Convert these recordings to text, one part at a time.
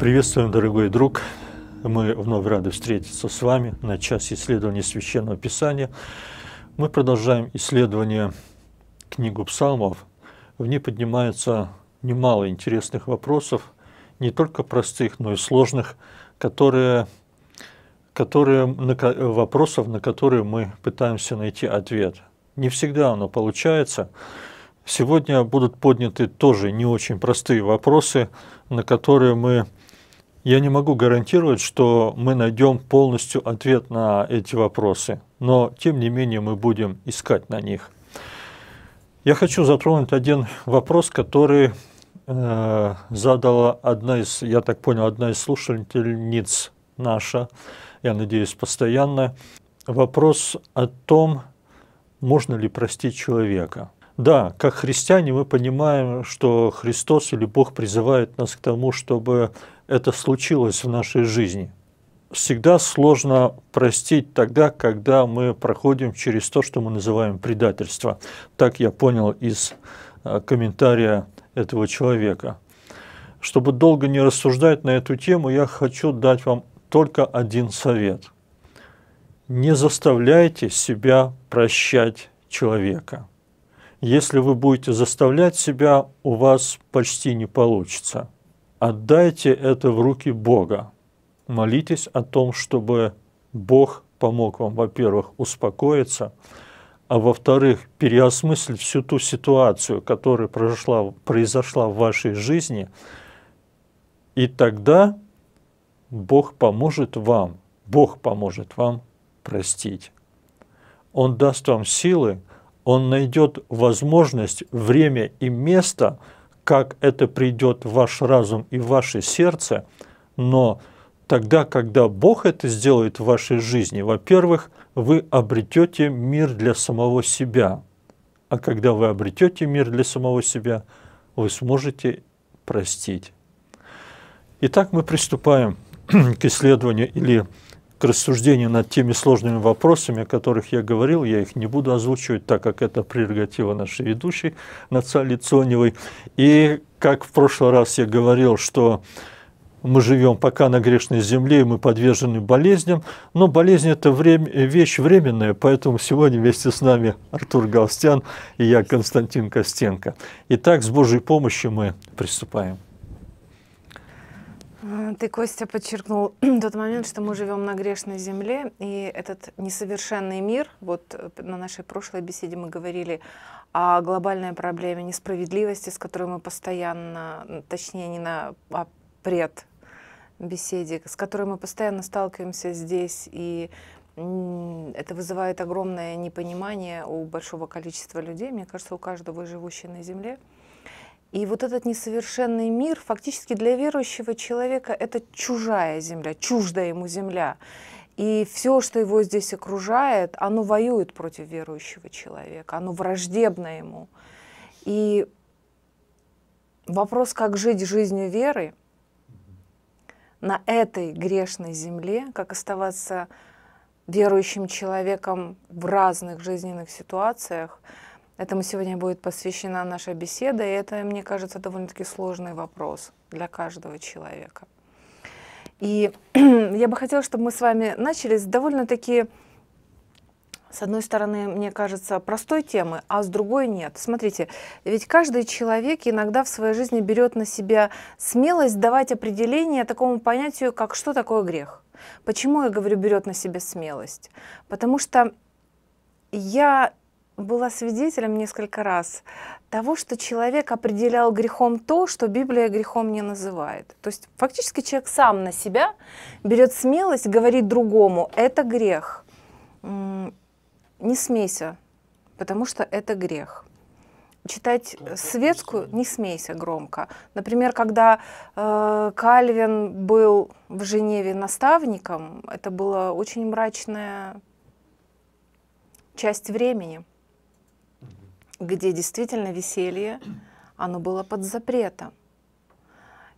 Приветствуем, дорогой друг. Мы вновь рады встретиться с вами на час исследования Священного Писания. Мы продолжаем исследование книгу псалмов. В ней поднимается немало интересных вопросов, не только простых, но и сложных, которые, которые, на, вопросов, на которые мы пытаемся найти ответ. Не всегда оно получается, Сегодня будут подняты тоже не очень простые вопросы, на которые мы я не могу гарантировать, что мы найдем полностью ответ на эти вопросы, но тем не менее мы будем искать на них. Я хочу затронуть один вопрос, который э, задала одна из, я так понял, одна из слушательниц наша, я надеюсь, постоянно. Вопрос о том, можно ли простить человека. Да, как христиане мы понимаем, что Христос или Бог призывает нас к тому, чтобы это случилось в нашей жизни. Всегда сложно простить тогда, когда мы проходим через то, что мы называем предательство. Так я понял из э, комментария этого человека. Чтобы долго не рассуждать на эту тему, я хочу дать вам только один совет. Не заставляйте себя прощать человека. Если вы будете заставлять себя, у вас почти не получится. Отдайте это в руки Бога. Молитесь о том, чтобы Бог помог вам, во-первых, успокоиться, а во-вторых, переосмыслить всю ту ситуацию, которая произошла, произошла в вашей жизни, и тогда Бог поможет вам, Бог поможет вам простить. Он даст вам силы, Он найдет возможность, время и место – как это придет в ваш разум и в ваше сердце, но тогда, когда Бог это сделает в вашей жизни, во-первых, вы обретете мир для самого себя. А когда вы обретете мир для самого себя, вы сможете простить. Итак, мы приступаем к исследованию или к рассуждению над теми сложными вопросами, о которых я говорил. Я их не буду озвучивать, так как это прерогатива нашей ведущей Натальи Цоневой. И как в прошлый раз я говорил, что мы живем пока на грешной земле, и мы подвержены болезням, но болезнь – это время, вещь временная, поэтому сегодня вместе с нами Артур Галстян и я, Константин Костенко. Итак, с Божьей помощью мы приступаем. Э, ты, Костя, подчеркнул тот момент, что мы живем на грешной земле, и этот несовершенный мир, вот э, на нашей прошлой беседе мы говорили о глобальной проблеме несправедливости, с которой мы постоянно, точнее не на, а пред беседе, с которой мы постоянно сталкиваемся здесь, и это вызывает огромное непонимание у большого количества людей, мне кажется, у каждого живущего на земле. И вот этот несовершенный мир фактически для верующего человека это чужая земля, чуждая ему земля. И все, что его здесь окружает, оно воюет против верующего человека, оно враждебно ему. И вопрос, как жить жизнью веры на этой грешной земле, как оставаться верующим человеком в разных жизненных ситуациях – Этому сегодня будет посвящена наша беседа, и это, мне кажется, довольно-таки сложный вопрос для каждого человека. И я бы хотела, чтобы мы с вами начали с довольно-таки, с одной стороны, мне кажется, простой темы, а с другой нет. Смотрите, ведь каждый человек иногда в своей жизни берет на себя смелость давать определение такому понятию, как что такое грех. Почему я говорю берет на себя смелость? Потому что я была свидетелем несколько раз того, что человек определял грехом то, что Библия грехом не называет. То есть фактически человек сам на себя берет смелость говорить другому, это грех, не смейся, потому что это грех. Читать светскую не смейся громко. Например, когда э, Кальвин был в Женеве наставником, это была очень мрачная часть времени где действительно веселье, оно было под запретом.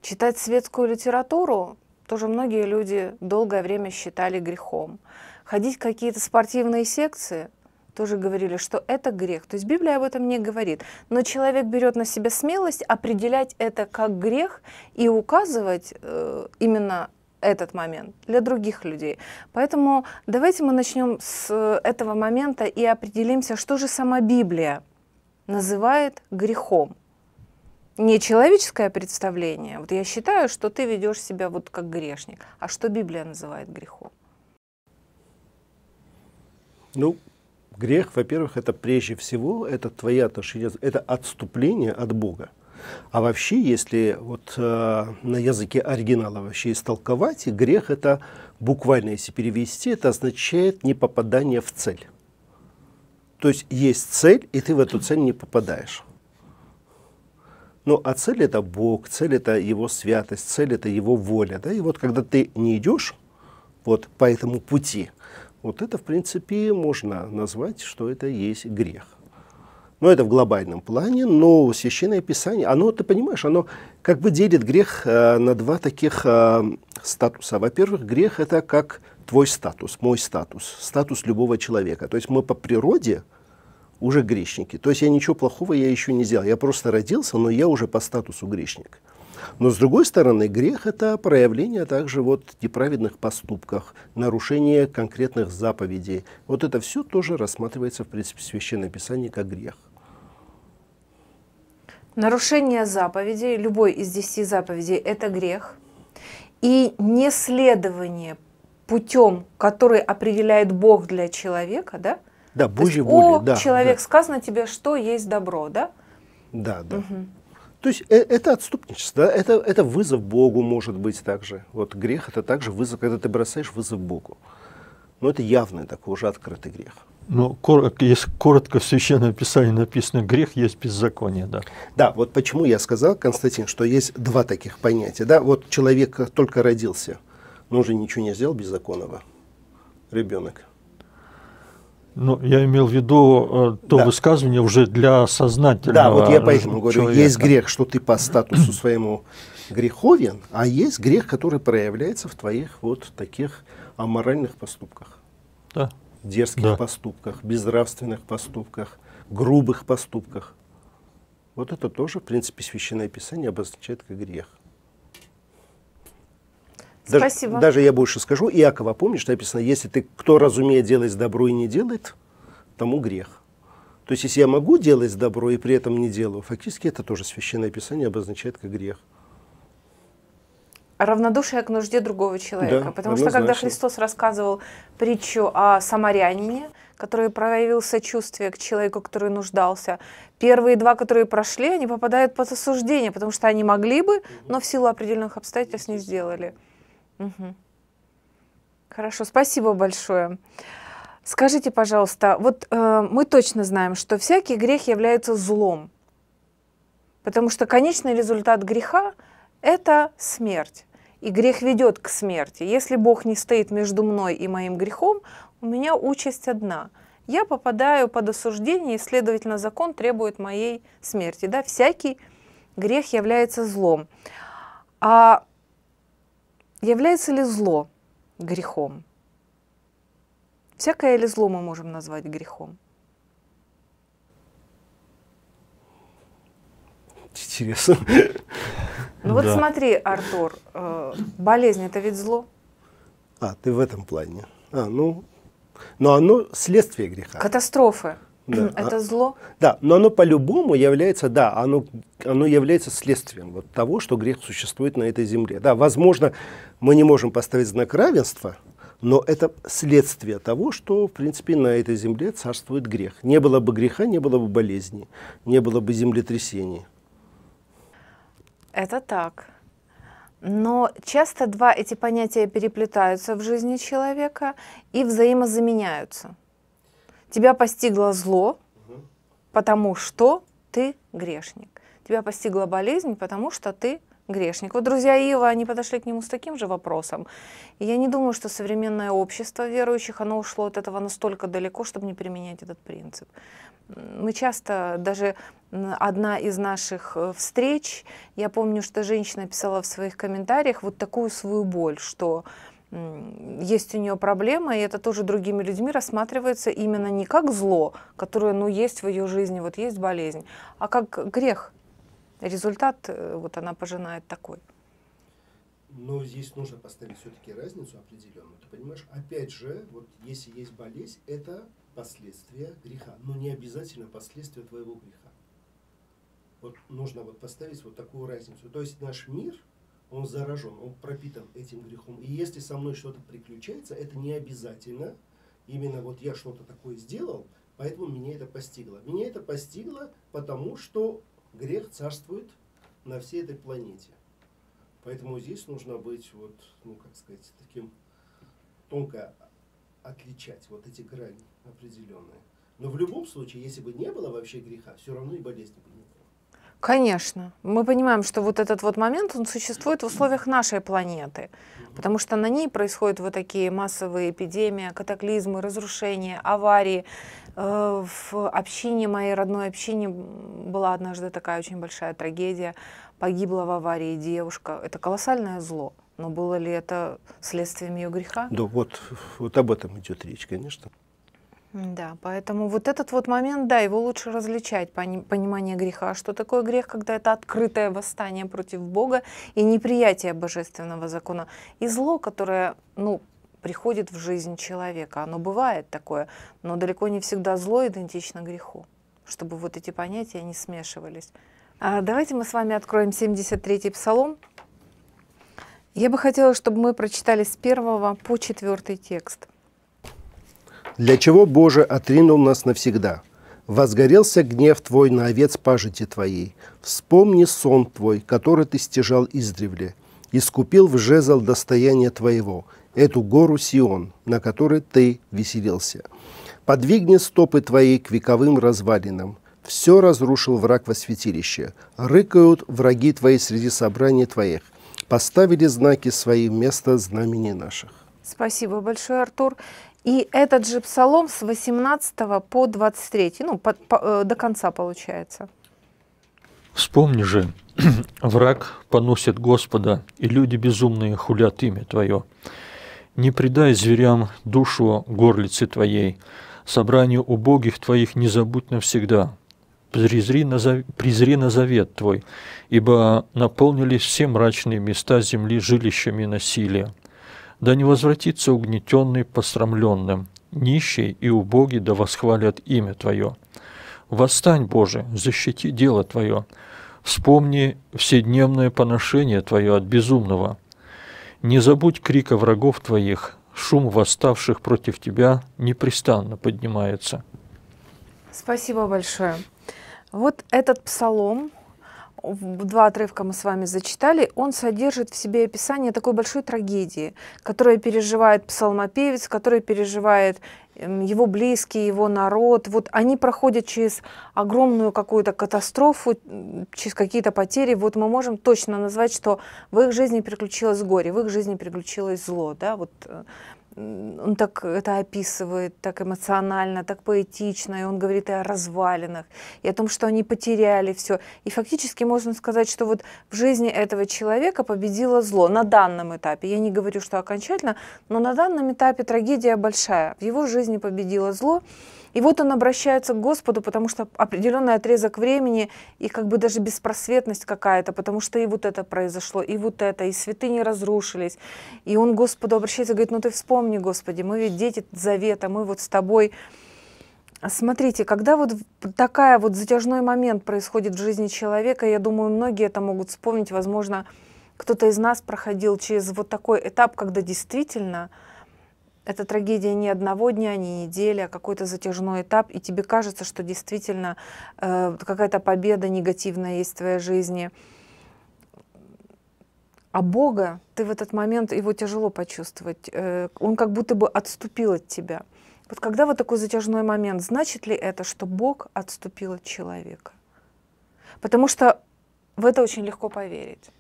Читать светскую литературу тоже многие люди долгое время считали грехом. Ходить в какие-то спортивные секции тоже говорили, что это грех. То есть Библия об этом не говорит. Но человек берет на себя смелость определять это как грех и указывать э, именно этот момент для других людей. Поэтому давайте мы начнем с этого момента и определимся, что же сама Библия называет грехом. Не человеческое представление. Вот я считаю, что ты ведешь себя вот как грешник. А что Библия называет грехом? Ну, грех, во-первых, это прежде всего, это твои отношения, это отступление от Бога. А вообще, если вот э, на языке оригинала вообще истолковать, грех это буквально, если перевести, это означает не попадание в цель. То есть есть цель, и ты в эту цель не попадаешь. Ну, а цель это Бог, цель это Его святость, цель это Его воля. Да? И вот когда ты не идешь вот по этому пути, вот это, в принципе, можно назвать, что это есть грех. Но это в глобальном плане, но Священное Писание, оно, ты понимаешь, оно как бы делит грех э, на два таких э, статуса. Во-первых, грех это как твой статус, мой статус, статус любого человека. То есть мы по природе уже грешники. То есть я ничего плохого я еще не сделал. Я просто родился, но я уже по статусу грешник. Но с другой стороны, грех – это проявление также вот неправедных поступках, нарушение конкретных заповедей. Вот это все тоже рассматривается в принципе в Священном Писании как грех. Нарушение заповедей, любой из десяти заповедей – это грех. И неследование путем, который определяет Бог для человека, да? Да, Божьей воле, да. человек, да. сказано тебе, что есть добро, да? Да, да. Угу. То есть э, это отступничество, да? это, это вызов Богу может быть также. Вот грех это также вызов, когда ты бросаешь вызов Богу. Но это явный такой уже открытый грех. Но ну, коротко, если коротко в Священном Писании написано, грех есть беззаконие, да. Да, вот почему я сказал, Константин, что есть два таких понятия. Да? Вот человек только родился – но же ничего не сделал беззаконного ребенок. Ну, я имел в виду э, то да. высказывание уже для сознательного Да, вот я поэтому человека. говорю, есть грех, что ты по статусу своему греховен, а есть грех, который проявляется в твоих вот таких аморальных поступках. Да. Дерзких да. поступках, безнравственных поступках, грубых поступках. Вот это тоже, в принципе, Священное Писание обозначает как грех. Даже, Спасибо. Даже я больше скажу, Иакова, помнишь, написано, если ты, кто разумеет, делать добро и не делает, тому грех. То есть, если я могу делать добро и при этом не делаю, фактически это тоже священное писание обозначает как грех. Равнодушие к нужде другого человека. Да, потому что когда Христос рассказывал притчу о самарянине, который проявил сочувствие к человеку, который нуждался. Первые два, которые прошли, они попадают под осуждение, потому что они могли бы, но в силу определенных обстоятельств не сделали. Угу. Хорошо, спасибо большое. Скажите, пожалуйста, вот э, мы точно знаем, что всякий грех является злом, потому что конечный результат греха – это смерть. И грех ведет к смерти. Если Бог не стоит между мной и моим грехом, у меня участь одна. Я попадаю под осуждение, и, следовательно, закон требует моей смерти. Да? Всякий грех является злом. А Является ли зло грехом? Всякое ли зло мы можем назвать грехом? Интересно. Ну вот да. смотри, Артур, э, болезнь это ведь зло. А, ты в этом плане. А, ну, но оно следствие греха. Катастрофы. Да. А это зло? Да, но оно по-любому является, да, оно, оно является следствием вот того, что грех существует на этой земле. Да, возможно, мы не можем поставить знак равенства, но это следствие того, что, в принципе, на этой земле царствует грех. Не было бы греха, не было бы болезни, не было бы землетрясений. Это так. Но часто два эти понятия переплетаются в жизни человека и взаимозаменяются. Тебя постигло зло, потому что ты грешник. Тебя постигла болезнь, потому что ты грешник. Вот друзья Ива, они подошли к нему с таким же вопросом. И я не думаю, что современное общество верующих, оно ушло от этого настолько далеко, чтобы не применять этот принцип. Мы часто, даже одна из наших э, встреч, я помню, что женщина писала в своих комментариях вот такую свою боль, что есть у нее проблема, и это тоже другими людьми рассматривается именно не как зло, которое, ну, есть в ее жизни, вот есть болезнь, а как грех. Результат э, вот она пожинает такой. Но здесь нужно поставить все-таки разницу определенную. Ты понимаешь, опять же, вот если есть болезнь, это последствия греха, но не обязательно последствия твоего греха. Вот нужно вот поставить вот такую разницу. То есть наш мир – он заражен, он пропитан этим грехом. И если со мной что-то приключается, это не обязательно. Именно вот я что-то такое сделал, поэтому меня это постигло. Меня это постигло, потому что грех царствует на всей этой планете. Поэтому здесь нужно быть, вот, ну, как сказать, таким тонко отличать вот эти грани определенные. Но в любом случае, если бы не было вообще греха, все равно и болезни бы не Конечно. Мы понимаем, что вот этот вот момент, он существует в условиях нашей планеты, потому что на ней происходят вот такие массовые эпидемии, катаклизмы, разрушения, аварии. Э, в общине, моей родной общине, была однажды такая очень большая трагедия. Погибла в аварии девушка. Это колоссальное зло. Но было ли это следствием ее греха? Да, вот, вот об этом идет речь, конечно. Да, поэтому вот этот вот момент, да, его лучше различать, понимание греха. А что такое грех, когда это открытое восстание против Бога и неприятие божественного закона? И зло, которое, ну, приходит в жизнь человека. Оно бывает такое, но далеко не всегда зло идентично греху, чтобы вот эти понятия не смешивались. А давайте мы с вами откроем 73-й псалом. Я бы хотела, чтобы мы прочитали с первого по четвертый текст. Для чего, Боже, отринул нас навсегда? Возгорелся гнев Твой на овец пажити Твоей. Вспомни сон Твой, который Ты стяжал издревле. Искупил в жезл достояние Твоего, эту гору Сион, на которой Ты веселился. Подвигни стопы Твои к вековым развалинам. Все разрушил враг во святилище. Рыкают враги Твои среди собраний Твоих. Поставили знаки свои вместо знамени наших. Спасибо большое, Артур. И этот же псалом с 18 по 23, ну, по, по, э, до конца получается. Вспомни же, враг поносит Господа, и люди безумные хулят имя Твое. Не предай зверям душу горлицы Твоей, собранию убогих Твоих не забудь навсегда. Презри на, зав... презри на завет Твой, ибо наполнились все мрачные места земли жилищами насилия. Да не возвратится угнетенный посрамленным, нищий и убогий да восхвалят имя Твое. Восстань, Боже, защити дело Твое. Вспомни вседневное поношение Твое от безумного. Не забудь крика врагов Твоих, шум восставших против Тебя непрестанно поднимается. Спасибо большое. Вот этот псалом два отрывка мы с вами зачитали, он содержит в себе описание такой большой трагедии, которую переживает псалмопевец, которую переживает эм, его близкие, его народ. Вот они проходят через огромную какую-то катастрофу, через какие-то потери. Вот мы можем точно назвать, что в их жизни приключилось горе, в их жизни приключилось зло. Да? Вот э, он так это описывает, так эмоционально, так поэтично, и он говорит и о развалинах, и о том, что они потеряли все. И фактически можно сказать, что вот в жизни этого человека победило зло на данном этапе. Я не говорю, что окончательно, но на данном этапе трагедия большая. В его жизни победило зло, и вот он обращается к Господу, потому что определенный отрезок времени и как бы даже беспросветность какая-то, потому что и вот это произошло, и вот это, и святыни разрушились. И он Господу обращается, говорит, ну ты вспомни, Господи, мы ведь дети завета, мы вот с тобой... Смотрите, когда вот такая вот затяжной момент происходит в жизни человека, я думаю, многие это могут вспомнить, возможно, кто-то из нас проходил через вот такой этап, когда действительно это трагедия не одного дня, не недели, а какой-то затяжной этап, и тебе кажется, что действительно э, какая-то победа негативная есть в твоей жизни. А Бога, ты в этот момент, его тяжело почувствовать. Э, он как будто бы отступил от тебя. Вот когда вот такой затяжной момент, значит ли это, что Бог отступил от человека? Потому что в это очень легко поверить.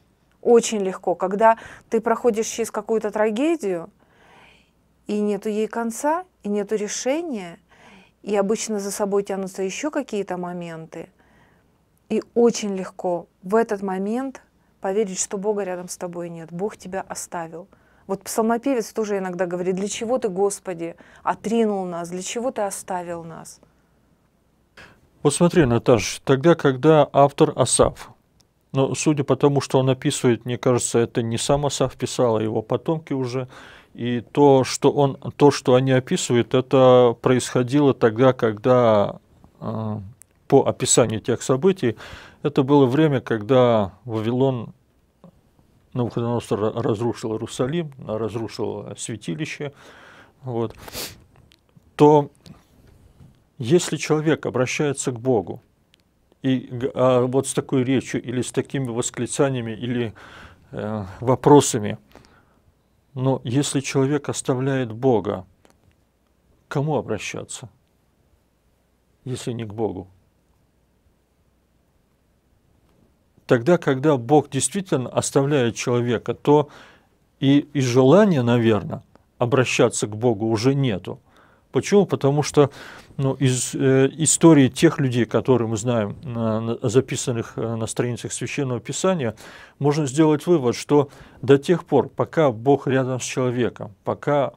Очень легко. Когда ты проходишь через какую-то трагедию, и нету ей конца, и нету решения, и обычно за собой тянутся еще какие-то моменты. И очень легко в этот момент поверить, что Бога рядом с тобой нет, Бог тебя оставил. Вот псалмопевец тоже иногда говорит, для чего ты, Господи, отринул нас, для чего ты оставил нас? Вот смотри, Наташ, тогда, когда автор Асав, но судя по тому, что он описывает, мне кажется, это не сам Асав писал, а его потомки уже, и то, что, он, то, что они описывают, это происходило тогда, когда э, по описанию тех событий, это было время, когда Вавилон Навуходоносор разрушил Иерусалим, разрушил святилище. Вот. То если человек обращается к Богу, и а, вот с такой речью, или с такими восклицаниями, или э, вопросами – но если человек оставляет Бога, кому обращаться, если не к Богу? Тогда, когда Бог действительно оставляет человека, то и, и желания, наверное, обращаться к Богу уже нету – Почему? Потому что ну, из э, истории тех людей, которые мы знаем, на, на, записанных э, на страницах Священного Писания, можно сделать вывод, что до тех пор, пока Бог рядом с человеком, пока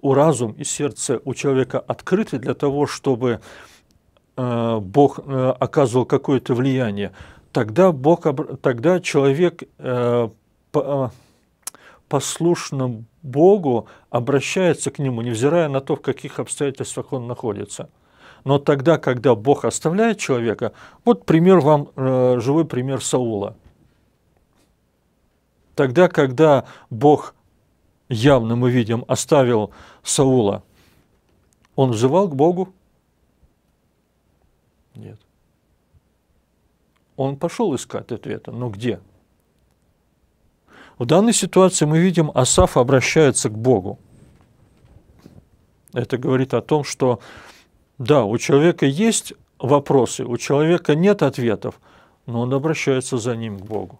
у разум и сердце у человека открыты для того, чтобы э, Бог э, оказывал какое-то влияние, тогда, Бог, тогда человек э, по, э, послушно Богу обращается к Нему, невзирая на то, в каких обстоятельствах он находится. Но тогда, когда Бог оставляет человека, вот пример вам, э, живой пример Саула. Тогда, когда Бог, явно мы видим, оставил Саула, он взывал к Богу? Нет. Он пошел искать ответа, но где? В данной ситуации мы видим, Асаф обращается к Богу. Это говорит о том, что да, у человека есть вопросы, у человека нет ответов, но он обращается за ним к Богу.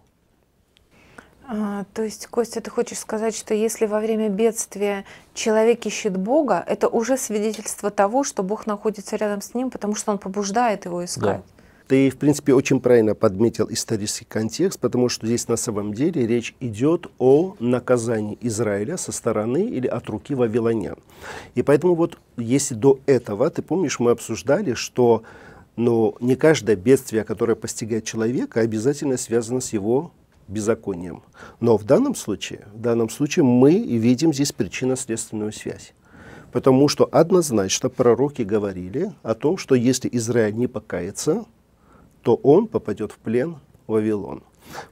А, то есть, Костя, ты хочешь сказать, что если во время бедствия человек ищет Бога, это уже свидетельство того, что Бог находится рядом с ним, потому что он побуждает его искать. Да. Ты, в принципе, очень правильно подметил исторический контекст, потому что здесь на самом деле речь идет о наказании Израиля со стороны или от руки вавилонян. И поэтому вот если до этого, ты помнишь, мы обсуждали, что но ну, не каждое бедствие, которое постигает человека, обязательно связано с его беззаконием. Но в данном случае, в данном случае мы видим здесь причинно-следственную связь. Потому что однозначно пророки говорили о том, что если Израиль не покается, то он попадет в плен в Вавилон.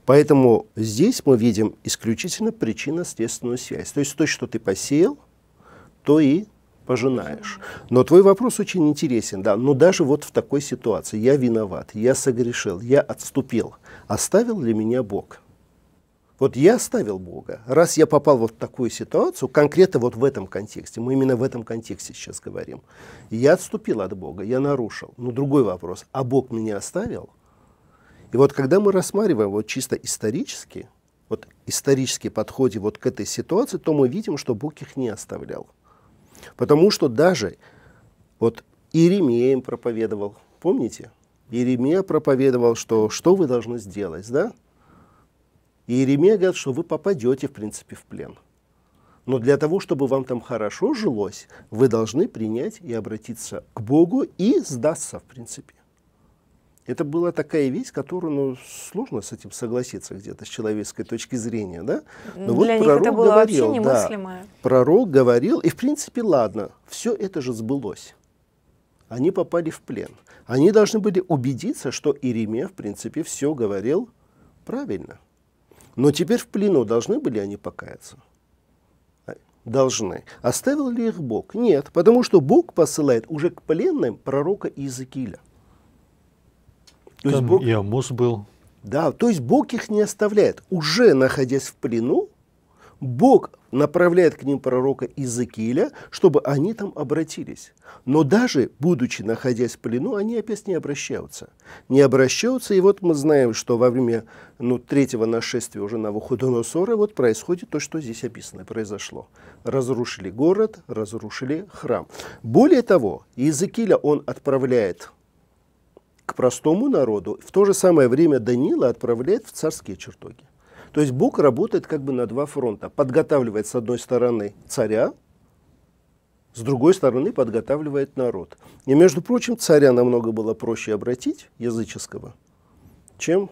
Поэтому здесь мы видим исключительно причинно-следственную связь. То есть то, что ты посеял, то и пожинаешь. Но твой вопрос очень интересен, да, но ну, даже вот в такой ситуации я виноват, я согрешил, я отступил. Оставил ли меня Бог? Вот я оставил Бога. Раз я попал вот в такую ситуацию, конкретно вот в этом контексте, мы именно в этом контексте сейчас говорим, я отступил от Бога, я нарушил. Но другой вопрос, а Бог меня оставил? И вот когда мы рассматриваем вот чисто исторически, вот исторически подходе вот к этой ситуации, то мы видим, что Бог их не оставлял. Потому что даже вот Иеремия им проповедовал, помните? Иеремия проповедовал, что что вы должны сделать, да? И Иеремия говорит, что вы попадете, в принципе, в плен. Но для того, чтобы вам там хорошо жилось, вы должны принять и обратиться к Богу и сдаться, в принципе. Это была такая вещь, которую ну, сложно с этим согласиться где-то с человеческой точки зрения. Да? Но Для вот них пророк это было говорил, вообще немыслимое. Да, пророк говорил, и в принципе, ладно, все это же сбылось. Они попали в плен. Они должны были убедиться, что Иеремия, в принципе, все говорил правильно. Но теперь в плену должны были они покаяться? Должны. Оставил ли их Бог? Нет, потому что Бог посылает уже к пленным пророка Иезекииля. То Там есть Бог... и Амос был. Да, то есть Бог их не оставляет. Уже находясь в плену, Бог направляет к ним пророка Иезекииля, чтобы они там обратились. Но даже, будучи находясь в плену, они опять не обращаются. Не обращаются, и вот мы знаем, что во время ну, третьего нашествия уже на Вуходоносора вот происходит то, что здесь описано, произошло. Разрушили город, разрушили храм. Более того, Иезекииля он отправляет к простому народу, в то же самое время Данила отправляет в царские чертоги. То есть Бог работает как бы на два фронта. Подготавливает с одной стороны царя, с другой стороны подготавливает народ. И, между прочим, царя намного было проще обратить языческого, чем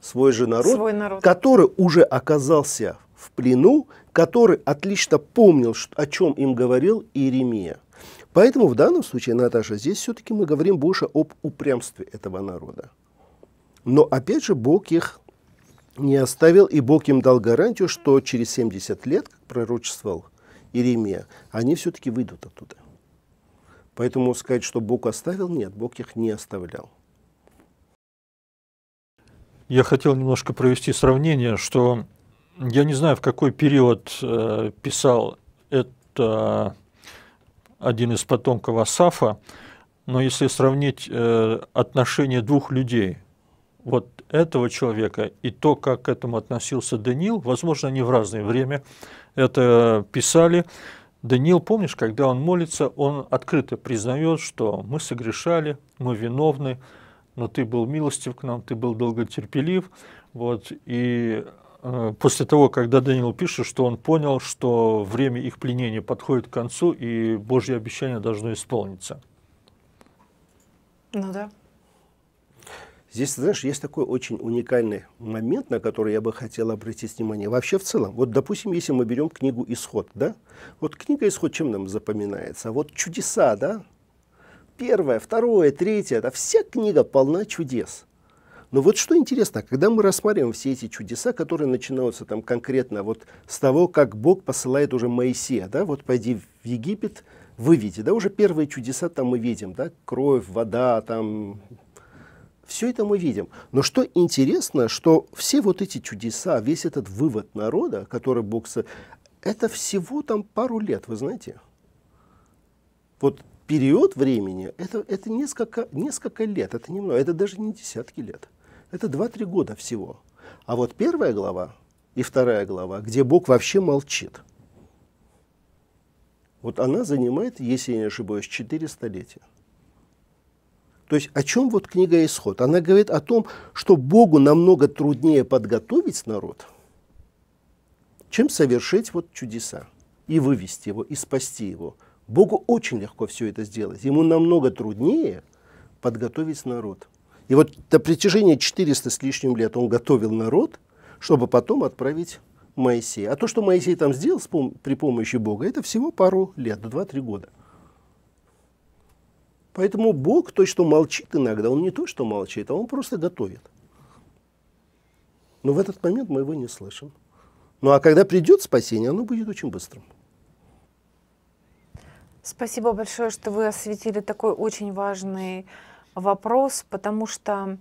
свой же народ, свой народ. который уже оказался в плену, который отлично помнил, о чем им говорил Иеремия. Поэтому в данном случае, Наташа, здесь все-таки мы говорим больше об упрямстве этого народа. Но опять же, Бог их не оставил, и Бог им дал гарантию, что через 70 лет, как пророчествовал Иеремия, они все-таки выйдут оттуда. Поэтому сказать, что Бог оставил, нет, Бог их не оставлял. Я хотел немножко провести сравнение, что я не знаю, в какой период э, писал это один из потомков Асафа, но если сравнить э, отношения двух людей – вот этого человека и то, как к этому относился Даниил, возможно, они в разное время это писали. Даниил, помнишь, когда он молится, он открыто признает, что мы согрешали, мы виновны, но ты был милостив к нам, ты был долготерпелив. Вот, и э, после того, когда Даниил пишет, что он понял, что время их пленения подходит к концу, и Божье обещание должно исполниться. Ну да. Здесь, знаешь, есть такой очень уникальный момент, на который я бы хотел обратить внимание. Вообще в целом, вот, допустим, если мы берем книгу «Исход», да, вот книга «Исход» чем нам запоминается? А вот чудеса, да, первое, второе, третье, да, вся книга полна чудес. Но вот что интересно, когда мы рассматриваем все эти чудеса, которые начинаются там конкретно вот с того, как Бог посылает уже Моисея, да, вот пойди в Египет, выведи, да, уже первые чудеса там мы видим, да, кровь, вода, там все это мы видим. Но что интересно, что все вот эти чудеса, весь этот вывод народа, который Бог... Это всего там пару лет, вы знаете. Вот период времени, это, это несколько, несколько лет, это немного, это даже не десятки лет. Это 2-3 года всего. А вот первая глава и вторая глава, где Бог вообще молчит, вот она занимает, если я не ошибаюсь, 4 столетия. То есть о чем вот книга «Исход»? Она говорит о том, что Богу намного труднее подготовить народ, чем совершить вот чудеса и вывести его, и спасти его. Богу очень легко все это сделать. Ему намного труднее подготовить народ. И вот до протяжении 400 с лишним лет он готовил народ, чтобы потом отправить Моисея. А то, что Моисей там сделал при помощи Бога, это всего пару лет, 2-3 года. Поэтому Бог, то, что молчит иногда, он не то, что молчит, а он просто готовит. Но в этот момент мы его не слышим. Ну а когда придет спасение, оно будет очень быстрым. Спасибо большое, что вы осветили такой очень важный вопрос, потому что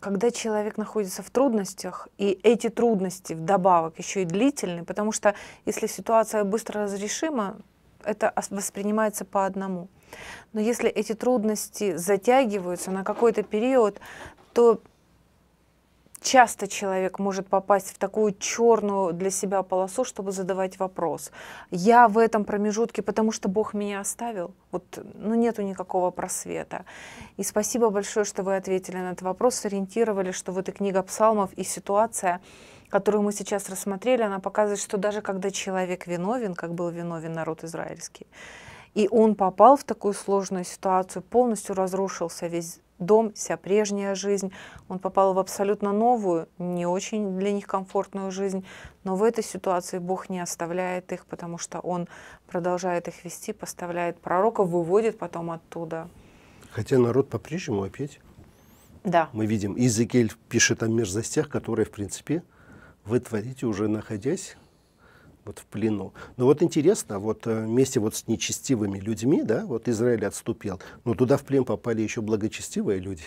когда человек находится в трудностях, и эти трудности вдобавок еще и длительны, потому что если ситуация быстро разрешима, это воспринимается по одному – но если эти трудности затягиваются на какой-то период, то часто человек может попасть в такую черную для себя полосу, чтобы задавать вопрос. Я в этом промежутке, потому что Бог меня оставил. Вот, ну, нету никакого просвета. И спасибо большое, что вы ответили на этот вопрос, сориентировали, что вот и книга псалмов, и ситуация, которую мы сейчас рассмотрели, она показывает, что даже когда человек виновен, как был виновен народ израильский, и он попал в такую сложную ситуацию, полностью разрушился весь дом, вся прежняя жизнь. Он попал в абсолютно новую, не очень для них комфортную жизнь. Но в этой ситуации Бог не оставляет их, потому что Он продолжает их вести, поставляет пророка, выводит потом оттуда. Хотя народ по-прежнему опять. Да. Мы видим, Изекель пишет о мерзостях, которые, в принципе, вы творите уже находясь вот в плену. Но вот интересно, вот э, вместе вот с нечестивыми людьми, да, вот Израиль отступил, но туда в плен попали еще благочестивые люди.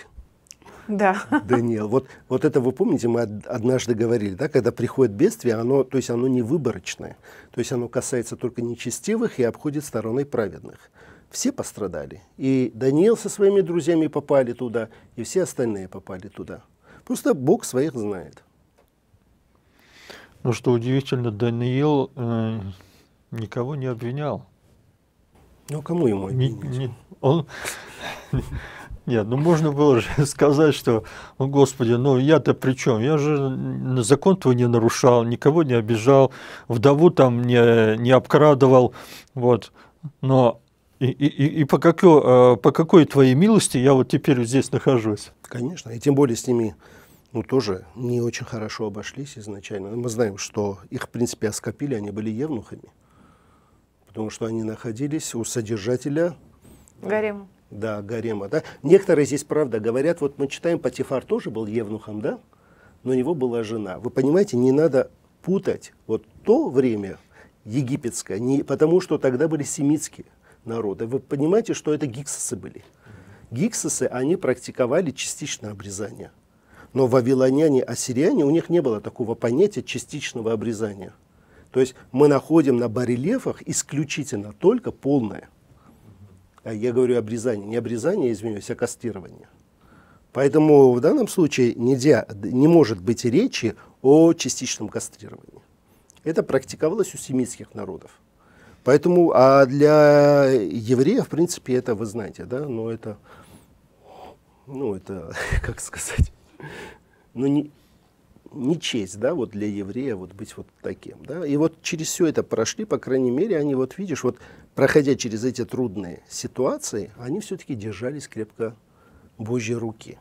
Да. Даниил, вот, вот это вы помните, мы однажды говорили, да, когда приходит бедствие, оно, то есть оно не выборочное, то есть оно касается только нечестивых и обходит стороной праведных. Все пострадали. И Даниил со своими друзьями попали туда, и все остальные попали туда. Просто Бог своих знает. Но ну, что удивительно, Даниил э, никого не обвинял. Ну, кому ему обвинять? он... Нет, ну можно было же сказать, что, ну, Господи, ну я-то при чем? Я же закон твой не нарушал, никого не обижал, вдову там не, не обкрадывал, вот. Но и, и, и по, какой, э, по какой твоей милости я вот теперь здесь нахожусь? Конечно, и тем более с ними ну, тоже не очень хорошо обошлись изначально. Мы знаем, что их, в принципе, оскопили, они были евнухами, потому что они находились у содержателя... Э, гарема. Да, гарема. Да? Некоторые здесь, правда, говорят, вот мы читаем, Патифар тоже был евнухом, да? Но у него была жена. Вы понимаете, не надо путать вот то время египетское, не, потому что тогда были семитские народы. Вы понимаете, что это гиксосы были? Гиксосы, они практиковали частичное обрезание – но вавилоняне, ассириане, у них не было такого понятия частичного обрезания. То есть мы находим на барельефах исключительно только полное. А я говорю обрезание, не обрезание, извиняюсь, а кастирование. Поэтому в данном случае нельзя, не может быть речи о частичном кастрировании. Это практиковалось у семитских народов. Поэтому, а для еврея, в принципе, это вы знаете, да, но это, ну, это, как сказать, ну, не, не честь, да, вот для еврея вот быть вот таким, да. И вот через все это прошли, по крайней мере, они вот, видишь, вот проходя через эти трудные ситуации, они все-таки держались крепко Божьей руки.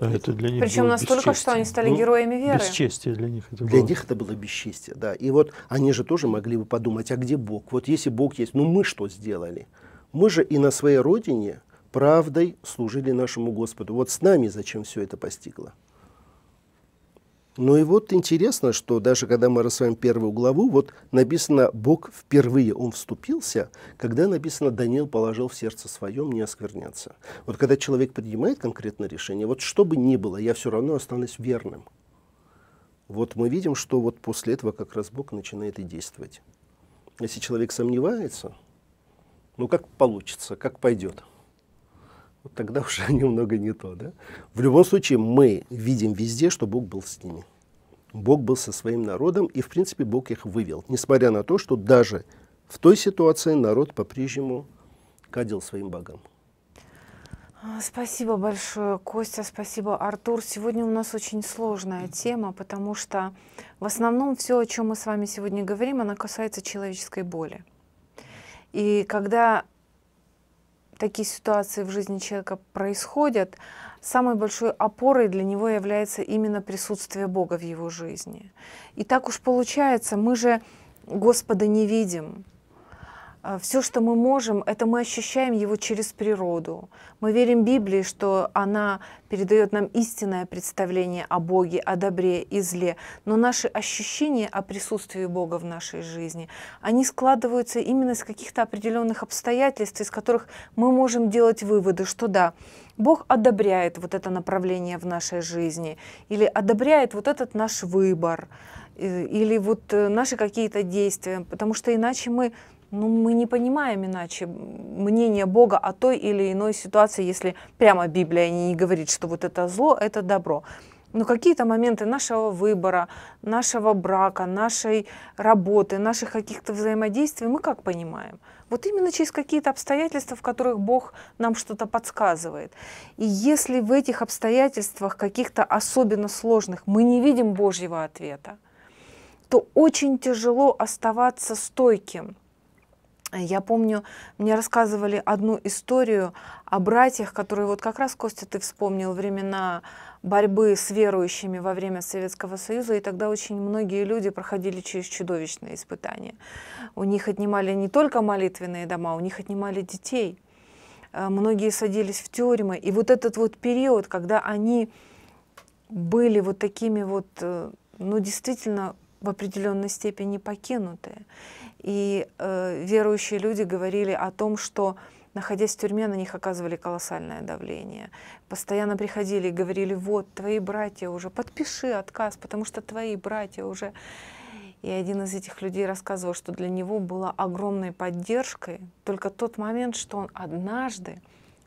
Да, это для них Причем настолько, бесчестие. что они стали ну, героями веры. Бесчестие для них это было. Для них это было бесчестие, да. И вот они же тоже могли бы подумать, а где Бог? Вот если Бог есть, ну мы что сделали? Мы же и на своей родине, правдой служили нашему Господу. Вот с нами зачем все это постигло. Ну и вот интересно, что даже когда мы рассматриваем первую главу, вот написано «Бог впервые он вступился», когда написано «Даниил положил в сердце своем не оскверняться». Вот когда человек принимает конкретное решение, вот что бы ни было, я все равно останусь верным. Вот мы видим, что вот после этого как раз Бог начинает и действовать. Если человек сомневается, ну как получится, как пойдет – вот тогда уже немного не то. Да? В любом случае, мы видим везде, что Бог был с ними. Бог был со своим народом, и, в принципе, Бог их вывел. Несмотря на то, что даже в той ситуации народ по-прежнему кадил своим богам. А, спасибо большое, Костя, спасибо, Артур. Сегодня у нас очень сложная тема, потому что в основном все, о чем мы с вами сегодня говорим, она касается человеческой боли. И когда такие ситуации в жизни человека происходят, самой большой опорой для него является именно присутствие Бога в его жизни. И так уж получается, мы же Господа не видим. А, Все, что мы можем, это мы ощущаем его через природу. Мы верим Библии, что она передает нам истинное представление о Боге, о добре и зле. Но наши ощущения о присутствии Бога в нашей жизни, они складываются именно из каких-то определенных обстоятельств, из которых мы можем делать выводы, что да, Бог одобряет вот это направление в нашей жизни или одобряет вот этот наш выбор э, или вот э, наши какие-то действия, потому что иначе мы ну, мы не понимаем иначе мнение Бога о той или иной ситуации, если прямо Библия не говорит, что вот это зло, это добро. Но какие-то моменты нашего выбора, нашего брака, нашей работы, наших каких-то взаимодействий мы как понимаем? Вот именно через какие-то обстоятельства, в которых Бог нам что-то подсказывает. И если в этих обстоятельствах каких-то особенно сложных мы не видим Божьего ответа, то очень тяжело оставаться стойким – я помню, мне рассказывали одну историю о братьях, которые вот как раз, Костя, ты вспомнил времена борьбы с верующими во время Советского Союза, и тогда очень многие люди проходили через чудовищные испытания. У них отнимали не только молитвенные дома, у них отнимали детей. Э, многие садились в тюрьмы. И вот этот вот период, когда они были вот такими вот, э, ну, действительно в определенной степени покинутые. И э, верующие люди говорили о том, что находясь в тюрьме, на них оказывали колоссальное давление. Постоянно приходили и говорили, вот, твои братья уже, подпиши отказ, потому что твои братья уже. И один из этих людей рассказывал, что для него была огромной поддержкой только тот момент, что он однажды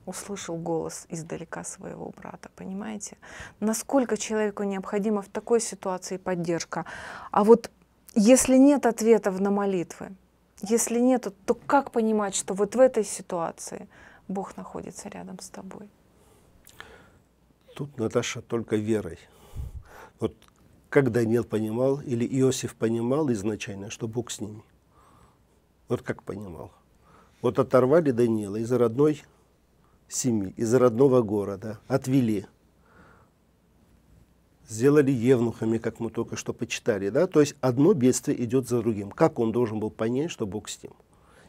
услышал голос издалека своего брата, понимаете? Насколько человеку необходима в такой ситуации поддержка? А вот если нет ответов на молитвы, если нет, то как понимать, что вот в этой ситуации Бог находится рядом с тобой? Тут, Наташа, только верой. Вот как Даниил понимал, или Иосиф понимал изначально, что Бог с ними. Вот как понимал. Вот оторвали Даниила из родной семьи, из родного города, отвели, сделали евнухами, как мы только что почитали, да, то есть одно бедствие идет за другим. Как он должен был понять, что Бог с ним?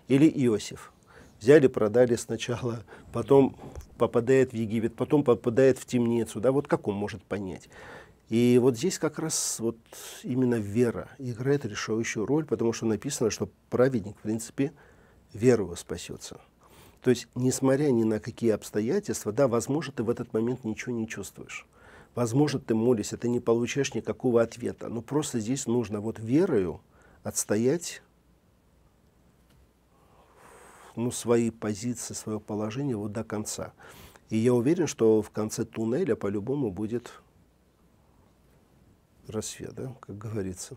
Или Иосиф. Взяли, продали сначала, потом попадает в Египет, потом попадает в темницу, да, вот как он может понять? И вот здесь как раз вот именно вера играет решающую роль, потому что написано, что праведник, в принципе, верою спасется. То есть, несмотря ни на какие обстоятельства, да, возможно, ты в этот момент ничего не чувствуешь. Возможно, ты молишься, ты не получаешь никакого ответа. Но просто здесь нужно вот верою отстоять ну, свои позиции, свое положение вот до конца. И я уверен, что в конце туннеля по-любому будет рассвет, да, как говорится.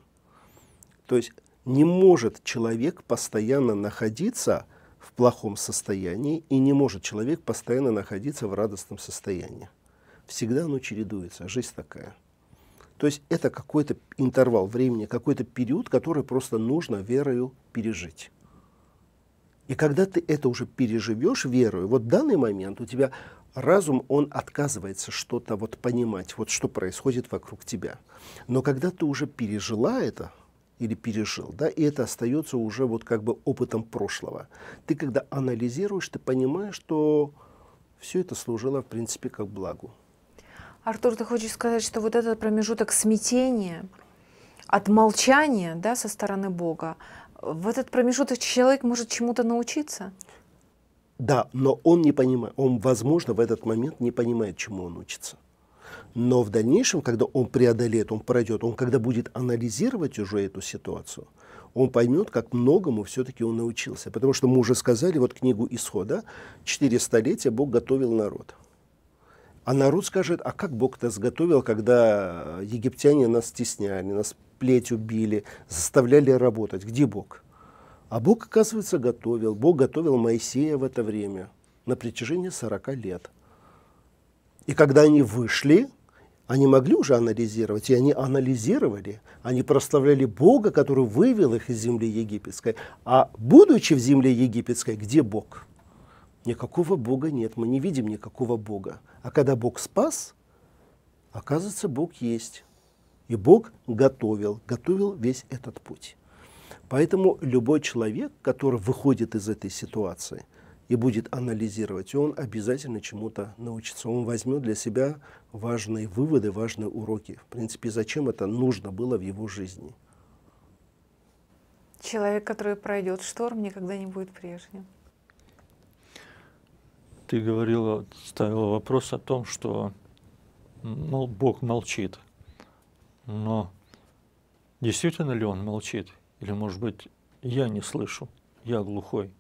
То есть не может человек постоянно находиться в плохом состоянии, и не может человек постоянно находиться в радостном состоянии. Всегда оно чередуется, а жизнь такая. То есть это какой-то интервал времени, какой-то период, который просто нужно верою пережить. И когда ты это уже переживешь верою, вот в данный момент у тебя разум, он отказывается что-то вот понимать, вот что происходит вокруг тебя. Но когда ты уже пережила это, или пережил, да, и это остается уже вот как бы опытом прошлого. Ты когда анализируешь, ты понимаешь, что все это служило, в принципе, как благу. Артур, ты хочешь сказать, что вот этот промежуток смятения, от молчания да, со стороны Бога, в этот промежуток человек может чему-то научиться? Да, но он не понимает, он, возможно, в этот момент не понимает, чему он учится. Но в дальнейшем, когда он преодолеет, он пройдет, он когда будет анализировать уже эту ситуацию, он поймет, как многому все-таки он научился. Потому что мы уже сказали, вот книгу Исхода, четыре столетия Бог готовил народ. А народ скажет, а как Бог нас готовил, когда египтяне нас стесняли, нас плеть убили, заставляли работать? Где Бог? А Бог, оказывается, готовил. Бог готовил Моисея в это время на протяжении 40 лет. И когда они вышли, они могли уже анализировать, и они анализировали. Они прославляли Бога, который вывел их из земли египетской. А будучи в земле египетской, где Бог? Никакого Бога нет, мы не видим никакого Бога. А когда Бог спас, оказывается, Бог есть. И Бог готовил, готовил весь этот путь. Поэтому любой человек, который выходит из этой ситуации, и будет анализировать, И он обязательно чему-то научится. Он возьмет для себя важные выводы, важные уроки. В принципе, зачем это нужно было в его жизни. Человек, который пройдет шторм, никогда не будет прежним. Ты говорила, ставила вопрос о том, что ну, Бог молчит. Но действительно ли Он молчит? Или, может быть, я не слышу, я глухой?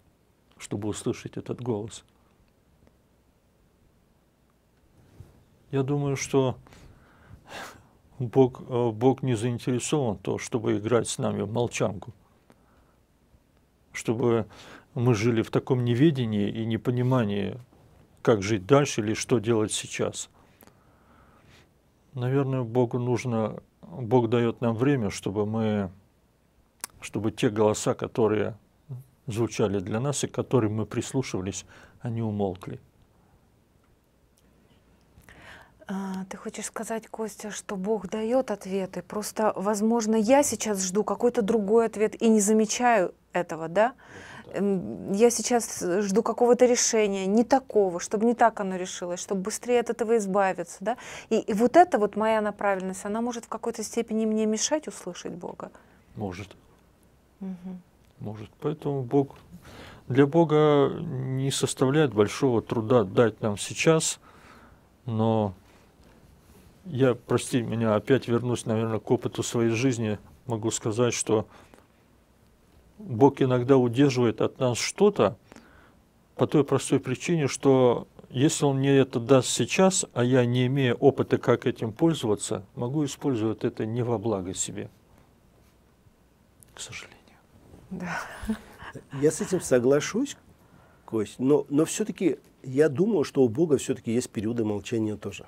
чтобы услышать этот голос. Я думаю, что Бог, э, Бог не заинтересован то, чтобы играть с нами в молчанку, чтобы мы жили в таком неведении и непонимании, как жить дальше или что делать сейчас. Наверное, Богу нужно, Бог дает нам время, чтобы мы, чтобы те голоса, которые звучали для нас и к которым мы прислушивались, они умолкли. А, ты хочешь сказать, Костя, что Бог дает ответы. Просто, возможно, я сейчас жду какой-то другой ответ и не замечаю этого, да? я сейчас жду какого-то решения, не такого, чтобы не так оно решилось, чтобы быстрее от этого избавиться, да? И, и вот эта вот моя направленность, она может в какой-то степени мне мешать услышать Бога? Может. Угу может. Поэтому Бог для Бога не составляет большого труда дать нам сейчас, но я, прости меня, опять вернусь, наверное, к опыту своей жизни. Могу сказать, что Бог иногда удерживает от нас что-то по той простой причине, что если Он мне это даст сейчас, а я, не имея опыта, как этим пользоваться, могу использовать это не во благо себе, к сожалению. Да. Я с этим соглашусь, Кость, но, но все-таки я думаю, что у Бога все-таки есть периоды молчания тоже.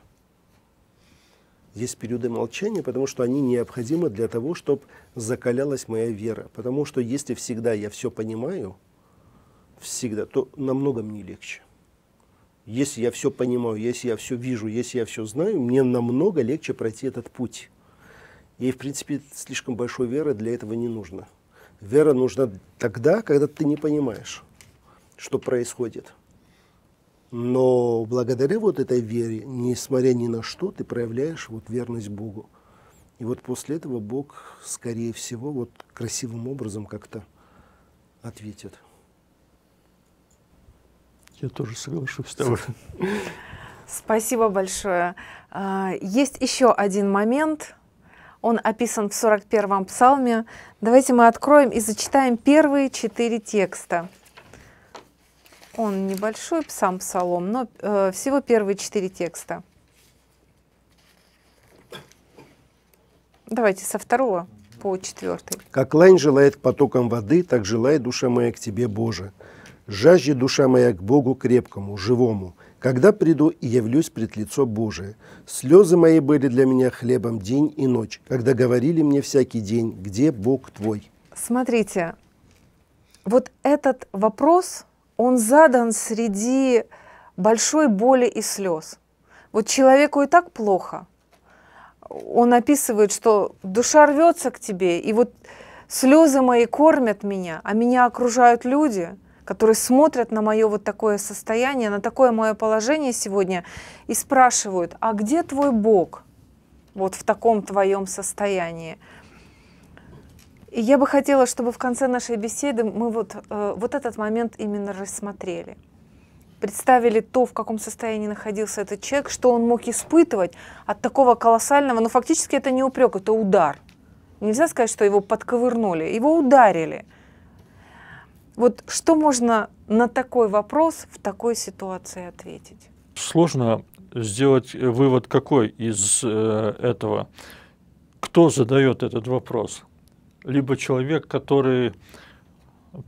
Есть периоды молчания, потому что они необходимы для того, чтобы закалялась моя вера. Потому что если всегда я все понимаю, всегда, то намного мне легче. Если я все понимаю, если я все вижу, если я все знаю, мне намного легче пройти этот путь. И, в принципе, слишком большой веры для этого не нужно. Вера нужна тогда, когда ты не понимаешь, что происходит. Но благодаря вот этой вере, несмотря ни на что, ты проявляешь вот верность Богу. И вот после этого Бог, скорее всего, вот красивым образом как-то ответит. Я тоже соглашусь с тобой. Спасибо большое. А, есть еще один момент, он описан в 41-м псалме. Давайте мы откроем и зачитаем первые четыре текста. Он небольшой сам псалом, но э, всего первые четыре текста. Давайте со второго по четвертый. Как лань желает к потокам воды, так желает душа моя к тебе, Боже. Жажде душа моя к Богу крепкому, живому. Когда приду и явлюсь пред лицо Божие, слезы мои были для меня хлебом день и ночь, когда говорили мне всякий день, где Бог твой? Смотрите, вот этот вопрос, он задан среди большой боли и слез. Вот человеку и так плохо. Он описывает, что душа рвется к тебе, и вот слезы мои кормят меня, а меня окружают люди – которые смотрят на мое вот такое состояние, на такое мое положение сегодня и спрашивают, а где твой Бог вот в таком твоем состоянии? И я бы хотела, чтобы в конце нашей беседы мы вот, э, вот этот момент именно рассмотрели. Представили то, в каком состоянии находился этот человек, что он мог испытывать от такого колоссального, но ну, фактически это не упрек, это удар. Нельзя сказать, что его подковырнули, его ударили – вот что можно на такой вопрос в такой ситуации ответить? Сложно сделать э, вывод какой из э, этого. Кто задает этот вопрос? Либо человек, который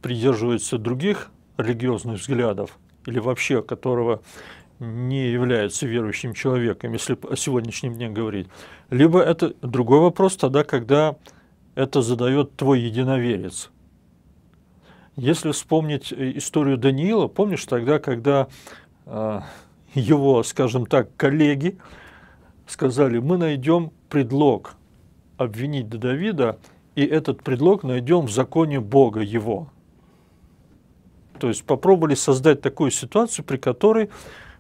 придерживается других религиозных взглядов, или вообще которого не является верующим человеком, если о сегодняшнем дне говорить. Либо это другой вопрос тогда, когда это задает твой единоверец – если вспомнить э, историю Даниила, помнишь тогда, когда а, его, скажем так, коллеги сказали, мы найдем предлог обвинить Давида, и этот предлог найдем в законе Бога его. То есть попробовали создать такую ситуацию, при которой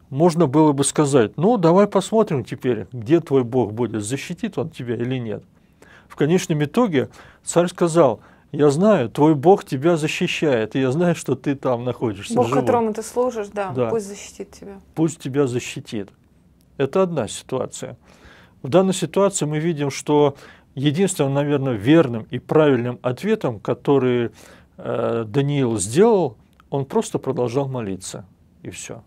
можно было бы сказать, ну давай посмотрим теперь, где твой Бог будет, защитит он тебя или нет. В конечном итоге царь сказал – я знаю, твой Бог тебя защищает, и я знаю, что ты там находишься. Бог, живой. которому ты служишь, да, да, пусть защитит тебя. Пусть тебя защитит. Это одна ситуация. В данной ситуации мы видим, что единственным, наверное, верным и правильным ответом, который э, Даниил сделал, он просто продолжал молиться, и все.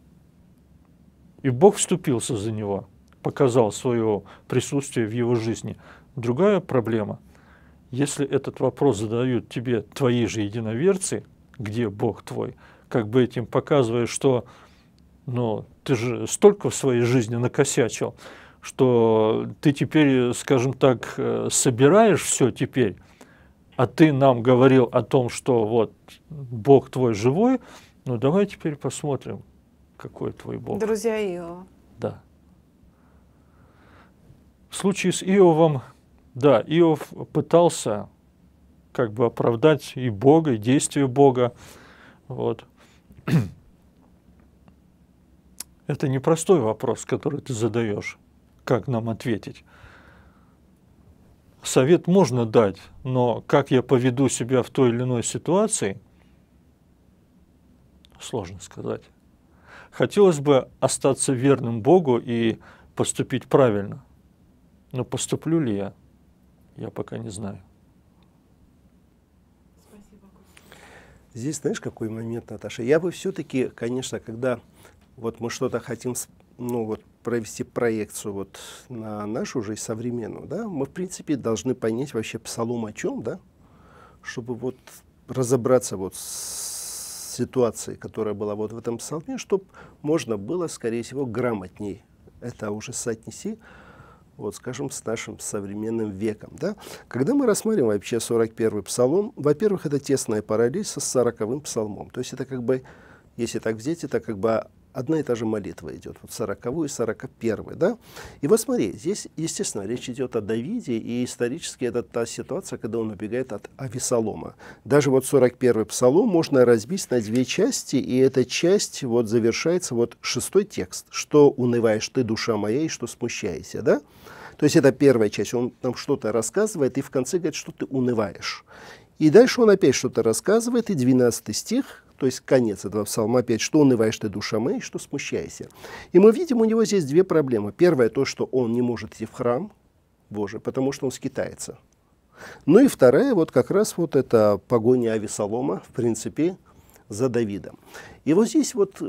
И Бог вступился за него, показал свое присутствие в его жизни. Другая проблема – если этот вопрос задают тебе твои же единоверцы, где Бог твой, как бы этим показывая, что ну, ты же столько в своей жизни накосячил, что ты теперь, скажем так, э, собираешь все теперь, а ты нам говорил о том, что вот Бог твой живой, ну давай теперь посмотрим, какой твой Бог. Друзья Иова. Да. В случае с Иовом да, Иов пытался как бы оправдать и Бога, и действие Бога. Вот. Это непростой вопрос, который ты задаешь. Как нам ответить? Совет можно дать, но как я поведу себя в той или иной ситуации, сложно сказать. Хотелось бы остаться верным Богу и поступить правильно. Но поступлю ли я? я пока не знаю. Здесь знаешь, какой момент, Наташа? Я бы все-таки, конечно, когда вот мы что-то хотим ну, вот, провести проекцию вот, на нашу жизнь современную, да, мы, в принципе, должны понять вообще псалом о чем, да, чтобы вот разобраться вот с ситуацией, которая была вот в этом псалме, чтобы можно было, скорее всего, грамотней это уже соотнести вот, скажем, с нашим современным веком. Да? Когда мы рассматриваем вообще 41-й псалом, во-первых, это тесная параллель со 40-м псалмом. То есть это как бы, если так взять, это как бы одна и та же молитва идет, вот 40 и 41, да? И вот смотри, здесь, естественно, речь идет о Давиде, и исторически это та ситуация, когда он убегает от Авесолома. Даже вот 41-й псалом можно разбить на две части, и эта часть вот завершается, вот шестой текст, «Что унываешь ты, душа моя, и что смущаешься», да? То есть это первая часть, он нам что-то рассказывает, и в конце говорит, что ты унываешь. И дальше он опять что-то рассказывает, и 12 стих, то есть конец этого псалма 5, что унываешь ты, душа моя, и что смущайся. И мы видим, у него здесь две проблемы. Первое, то, что он не может идти в храм Божий, потому что он скитается. Ну и вторая, вот как раз вот это погоня Авесолома, в принципе, за Давидом. И вот здесь вот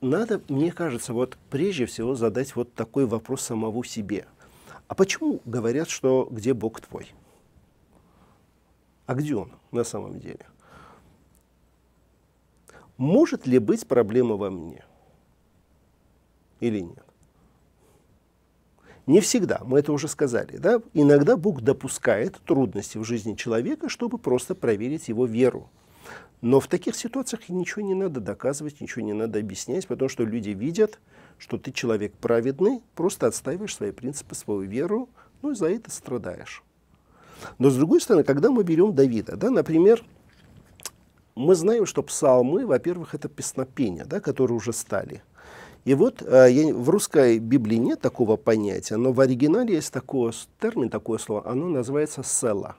надо, мне кажется, вот прежде всего задать вот такой вопрос самому себе. А почему говорят, что где Бог твой? А где он на самом деле? может ли быть проблема во мне или нет? Не всегда, мы это уже сказали. Да? Иногда Бог допускает трудности в жизни человека, чтобы просто проверить его веру. Но в таких ситуациях ничего не надо доказывать, ничего не надо объяснять, потому что люди видят, что ты человек праведный, просто отстаиваешь свои принципы, свою веру, ну и за это страдаешь. Но с другой стороны, когда мы берем Давида, да, например, мы знаем, что псалмы, во-первых, это песнопения, да, которые уже стали. И вот э, в русской Библии нет такого понятия, но в оригинале есть такой термин, такое слово, оно называется села.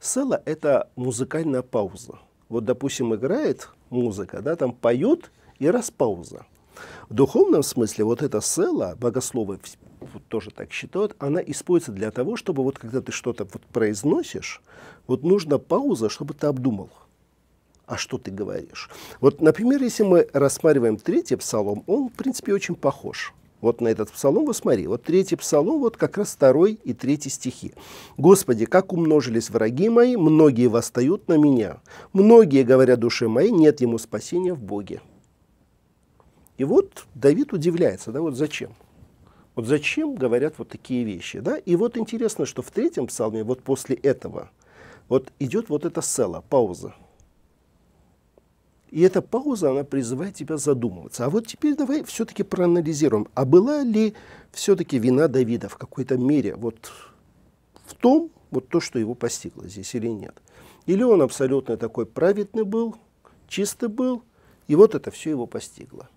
Села – это музыкальная пауза. Вот, допустим, играет музыка, да, там поют, и пауза. В духовном смысле вот эта села, богословы вот тоже так считают, она используется для того, чтобы вот когда ты что-то вот произносишь, вот нужна пауза, чтобы ты обдумал а что ты говоришь? Вот, например, если мы рассматриваем третий псалом, он, в принципе, очень похож. Вот на этот псалом, вот смотри, вот третий псалом, вот как раз второй и третий стихи. «Господи, как умножились враги мои, многие восстают на меня. Многие, говоря душе моей, нет ему спасения в Боге». И вот Давид удивляется, да, вот зачем? Вот зачем говорят вот такие вещи, да? И вот интересно, что в третьем псалме, вот после этого, вот идет вот эта села, пауза – и эта пауза, она призывает тебя задумываться. А вот теперь давай все-таки проанализируем, а была ли все-таки вина Давида в какой-то мере вот в том, вот то, что его постигло здесь или нет. Или он абсолютно такой праведный был, чистый был, и вот это все его постигло.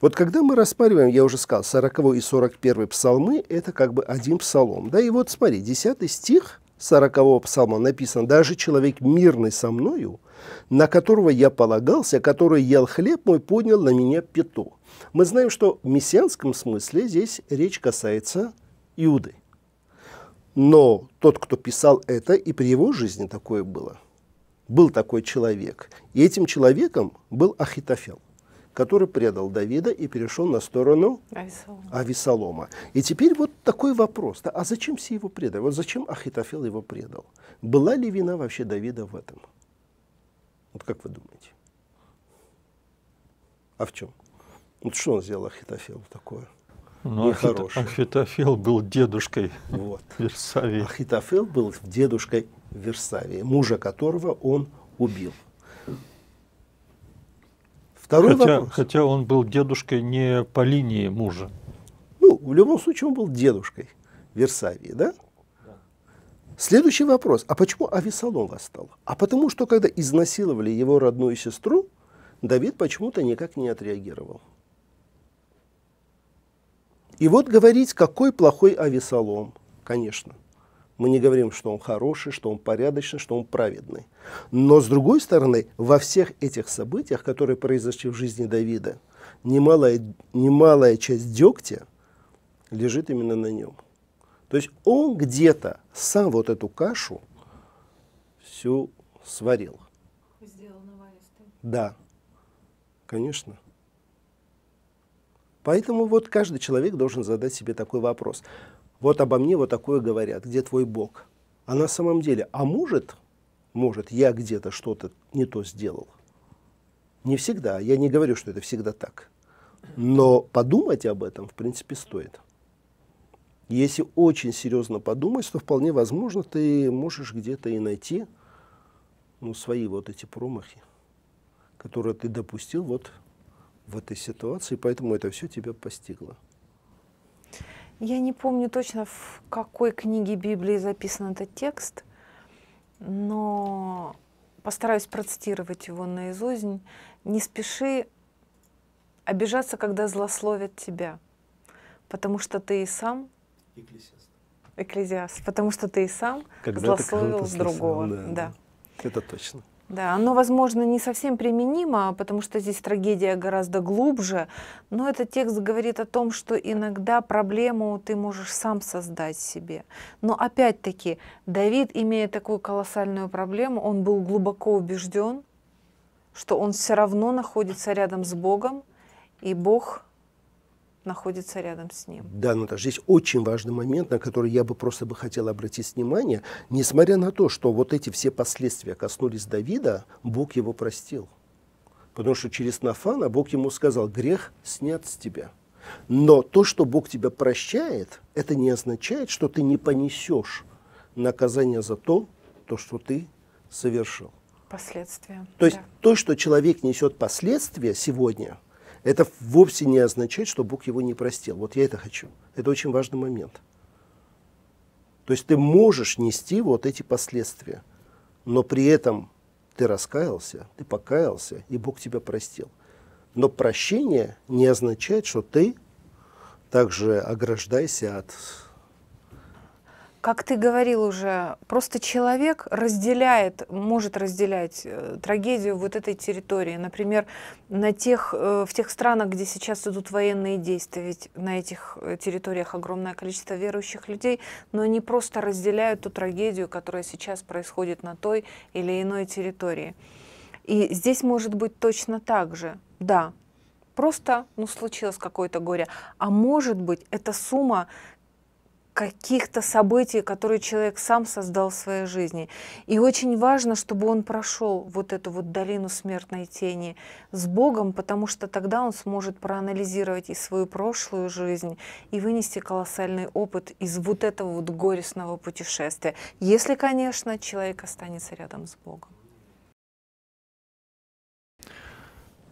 Вот когда мы рассматриваем, я уже сказал, 40 и 41 псалмы, это как бы один псалом. Да, и вот смотри, 10 стих 40 псалма написан: «Даже человек мирный со мною на которого я полагался, который ел хлеб мой, поднял на меня пяту. Мы знаем, что в мессианском смысле здесь речь касается Иуды. Но тот, кто писал это, и при его жизни такое было. Был такой человек. И этим человеком был Ахитофел который предал Давида и перешел на сторону Авесолома. Авесолома. И теперь вот такой вопрос. Да, а зачем все его предали? Вот зачем Ахитофел его предал? Была ли вина вообще Давида в этом? Вот как вы думаете? А в чем? Вот что он сделал Ахитофелу такое? Ну, нехорошее? Ахитофел был дедушкой вот. Версавии. Ахитофел был дедушкой Версавии, мужа которого он убил. Второй хотя, вопрос. Хотя он был дедушкой не по линии мужа. Ну, в любом случае он был дедушкой Версавии, да? Следующий вопрос. А почему Авесолова восстал? А потому что, когда изнасиловали его родную сестру, Давид почему-то никак не отреагировал. И вот говорить, какой плохой Авесолом, конечно. Мы не говорим, что он хороший, что он порядочный, что он праведный. Но, с другой стороны, во всех этих событиях, которые произошли в жизни Давида, немалая, немалая часть дегтя лежит именно на нем – то есть он где-то сам вот эту кашу всю сварил. Сделал наваристый. Да, конечно. Поэтому вот каждый человек должен задать себе такой вопрос. Вот обо мне вот такое говорят, где твой Бог? А на самом деле, а может, может, я где-то что-то не то сделал? Не всегда, я не говорю, что это всегда так. Но подумать об этом, в принципе, стоит. Если очень серьезно подумать, то вполне возможно, ты можешь где-то и найти ну, свои вот эти промахи, которые ты допустил вот в этой ситуации, поэтому это все тебя постигло. Я не помню точно, в какой книге Библии записан этот текст, но постараюсь процитировать его наизусть. «Не спеши обижаться, когда злословят тебя, потому что ты и сам Экклезиаст. Экклезиаст, потому что ты и сам Когда злословил с другого. Да, да. да, это точно. Да, оно, возможно, не совсем применимо, потому что здесь трагедия гораздо глубже, но этот текст говорит о том, что иногда проблему ты можешь сам создать себе. Но опять-таки, Давид, имея такую колоссальную проблему, он был глубоко убежден, что он все равно находится рядом с Богом, и Бог находится рядом с ним. Да, Наташа, здесь очень важный момент, на который я бы просто бы хотел обратить внимание. Несмотря на то, что вот эти все последствия коснулись Давида, Бог его простил. Потому что через Нафана Бог ему сказал, грех снят с тебя. Но то, что Бог тебя прощает, это не означает, что ты не понесешь наказание за то, то что ты совершил. Последствия. То есть да. то, что человек несет последствия сегодня – это вовсе не означает, что Бог его не простил. Вот я это хочу. Это очень важный момент. То есть ты можешь нести вот эти последствия, но при этом ты раскаялся, ты покаялся, и Бог тебя простил. Но прощение не означает, что ты также ограждайся от как ты говорил уже, просто человек разделяет, может разделять э, трагедию вот этой территории. Например, на тех, э, в тех странах, где сейчас идут военные действия, ведь на этих э, территориях огромное количество верующих людей, но они просто разделяют ту трагедию, которая сейчас происходит на той или иной территории. И здесь может быть точно так же. Да, просто ну, случилось какое-то горе. А может быть, эта сумма каких-то событий, которые человек сам создал в своей жизни. И очень важно, чтобы он прошел вот эту вот долину смертной тени с Богом, потому что тогда он сможет проанализировать и свою прошлую жизнь, и вынести колоссальный опыт из вот этого вот горестного путешествия. Если, конечно, человек останется рядом с Богом.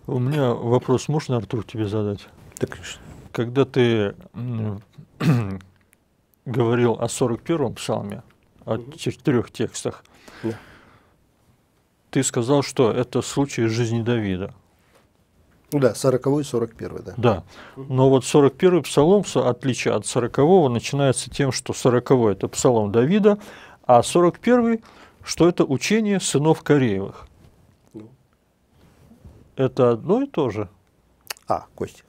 У меня вопрос можно, Артур, тебе задать? Да, конечно. Когда ты говорил о 41-м псалме, о угу. четырех текстах, ты сказал, что это случай жизни Давида. Да, 40 и 41, да. Да. Но вот 41 псалом, в отличие от 40 начинается тем, что 40 это псалом Давида, а 41 что это учение сынов Кореевых. Ну. Это одно и то же. А, Костя,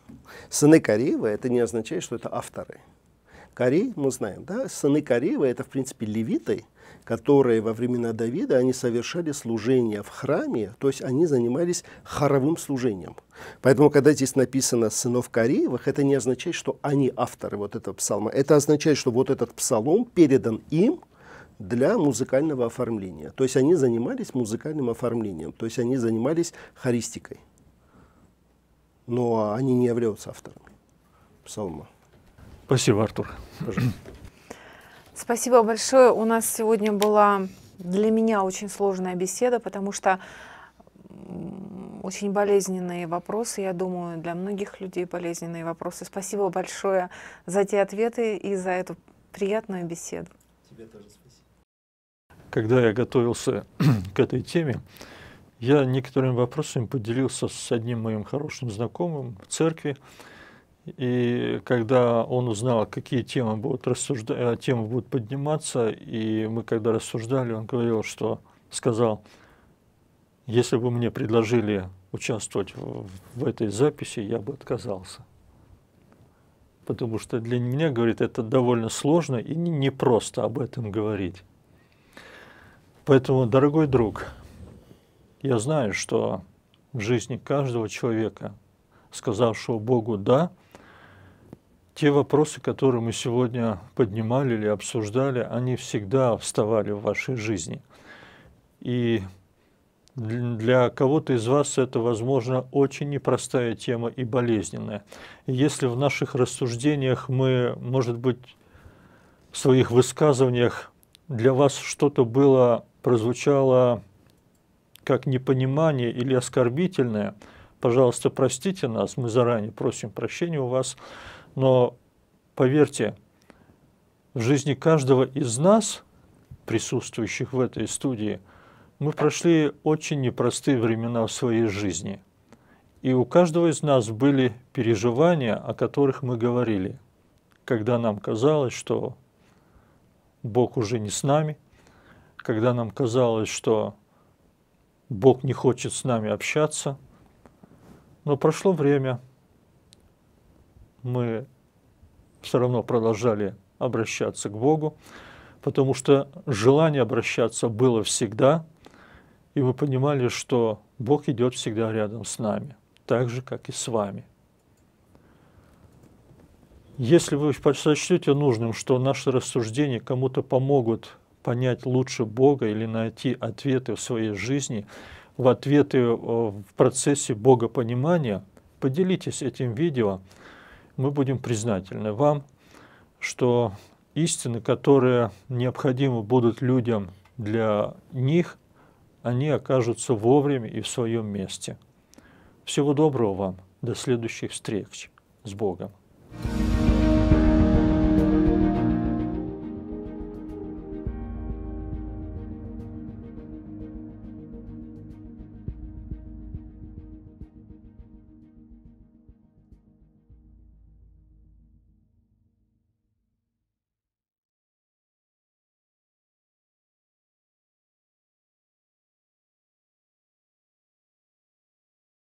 сыны Кореева, это не означает, что это авторы. Корей, мы знаем, да, сыны Кореева это, в принципе, левиты, которые во времена Давида, они совершали служение в храме, то есть они занимались хоровым служением. Поэтому, когда здесь написано «сынов Кореевых», это не означает, что они авторы вот этого псалма. Это означает, что вот этот псалом передан им для музыкального оформления. То есть они занимались музыкальным оформлением, то есть они занимались хористикой. Но они не являются авторами псалма. Спасибо, Артур. Пожалуйста. Спасибо большое. У нас сегодня была для меня очень сложная беседа, потому что очень болезненные вопросы, я думаю, для многих людей болезненные вопросы. Спасибо большое за те ответы и за эту приятную беседу. Тебе тоже спасибо. Когда я готовился к этой теме, я некоторыми вопросами поделился с одним моим хорошим знакомым в церкви. И когда он узнал, какие темы будут, рассужда... Э, темы будут подниматься, и мы когда рассуждали, он говорил, что сказал, если бы мне предложили участвовать в, в этой записи, я бы отказался. Потому что для меня, говорит, это довольно сложно и непросто не об этом говорить. Поэтому, дорогой друг, я знаю, что в жизни каждого человека, сказавшего Богу «да», те вопросы, которые мы сегодня поднимали или обсуждали, они всегда вставали в вашей жизни. И для кого-то из вас это, возможно, очень непростая тема и болезненная. И если в наших рассуждениях мы, может быть, в своих высказываниях для вас что-то было, прозвучало как непонимание или оскорбительное, пожалуйста, простите нас, мы заранее просим прощения у вас. Но поверьте, в жизни каждого из нас, присутствующих в этой студии, мы прошли очень непростые времена в своей жизни. И у каждого из нас были переживания, о которых мы говорили, когда нам казалось, что Бог уже не с нами, когда нам казалось, что Бог не хочет с нами общаться. Но прошло время – мы все равно продолжали обращаться к Богу, потому что желание обращаться было всегда, и мы понимали, что Бог идет всегда рядом с нами, так же, как и с вами. Если вы сочтете нужным, что наши рассуждения кому-то помогут понять лучше Бога или найти ответы в своей жизни, в ответы э, в процессе богопонимания, поделитесь этим видео – мы будем признательны вам, что истины, которые необходимы будут людям для них, они окажутся вовремя и в своем месте. Всего доброго вам. До следующих встреч с Богом.